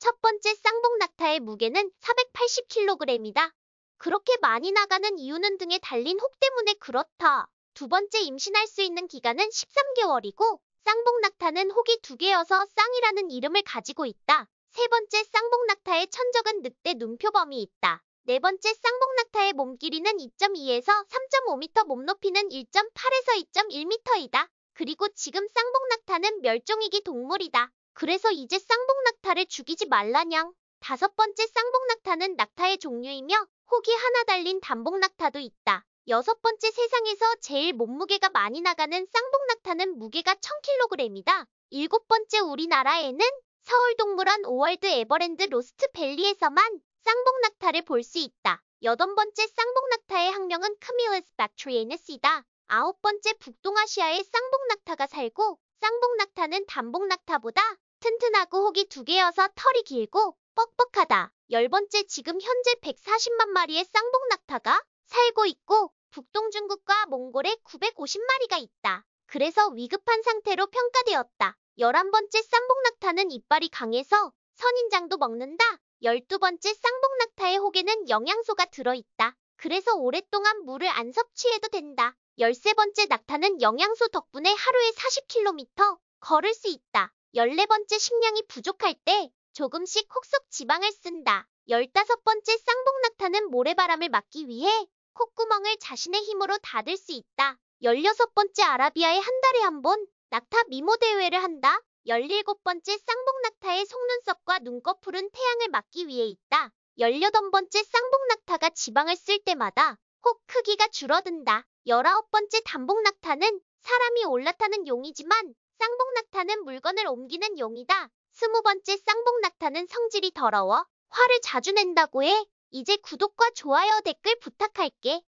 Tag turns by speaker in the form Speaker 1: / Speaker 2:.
Speaker 1: 첫 번째 쌍봉 낙타의 무게는 480kg이다. 그렇게 많이 나가는 이유는 등에 달린 혹 때문에 그렇다. 두 번째 임신할 수 있는 기간은 13개월이고 쌍봉 낙타는 혹이 두 개여서 쌍이라는 이름을 가지고 있다. 세 번째 쌍봉 낙타의 천적은 늑대 눈표범이 있다. 네 번째 쌍봉 낙타의 몸 길이는 2.2에서 3.5m 몸 높이는 1.8에서 2.1m이다. 그리고 지금 쌍봉 낙타는 멸종위기 동물이다. 그래서 이제 쌍복낙타를 죽이지 말라냥. 다섯 번째 쌍복낙타는 낙타의 종류이며 혹이 하나 달린 단복낙타도 있다. 여섯 번째 세상에서 제일 몸무게가 많이 나가는 쌍복낙타는 무게가 1000kg이다. 일곱 번째 우리나라에는 서울동물원 오월드 에버랜드 로스트밸리에서만 쌍복낙타를볼 수 있다. 여덟 번째 쌍복낙타의 학명은 크미레스 박트리에네스이다. 아홉 번째 북동아시아의 쌍복낙타가 살고 쌍복낙타는단복낙타보다 튼튼하고 혹이 두 개여서 털이 길고 뻑뻑하다. 열 번째 지금 현재 140만 마리의 쌍복낙타가 살고 있고 북동중국과 몽골에 950마리가 있다. 그래서 위급한 상태로 평가되었다. 열한 번째 쌍복낙타는 이빨이 강해서 선인장도 먹는다. 열두 번째 쌍복낙타의 혹에는 영양소가 들어있다. 그래서 오랫동안 물을 안 섭취해도 된다. 열세 번째 낙타는 영양소 덕분에 하루에 40km 걸을 수 있다. 14번째 식량이 부족할 때 조금씩 콕속 지방을 쓴다. 15번째 쌍봉낙타는 모래바람을 막기 위해 콧구멍을 자신의 힘으로 닫을 수 있다. 16번째 아라비아에 한 달에 한 번 낙타 미모 대회를 한다. 17번째 쌍봉낙타의 속눈썹과 눈꺼풀은 태양을 막기 위해 있다. 18번째 쌍봉낙타가 지방을 쓸 때마다 혹 크기가 줄어든다. 19번째 단봉낙타는 사람이 올라타는 용이지만 쌍봉낙타는 물건을 옮기는 용이다. 스무 번째 쌍봉낙타는 성질이 더러워. 화를 자주 낸다고 해. 이제 구독과 좋아요 댓글 부탁할게.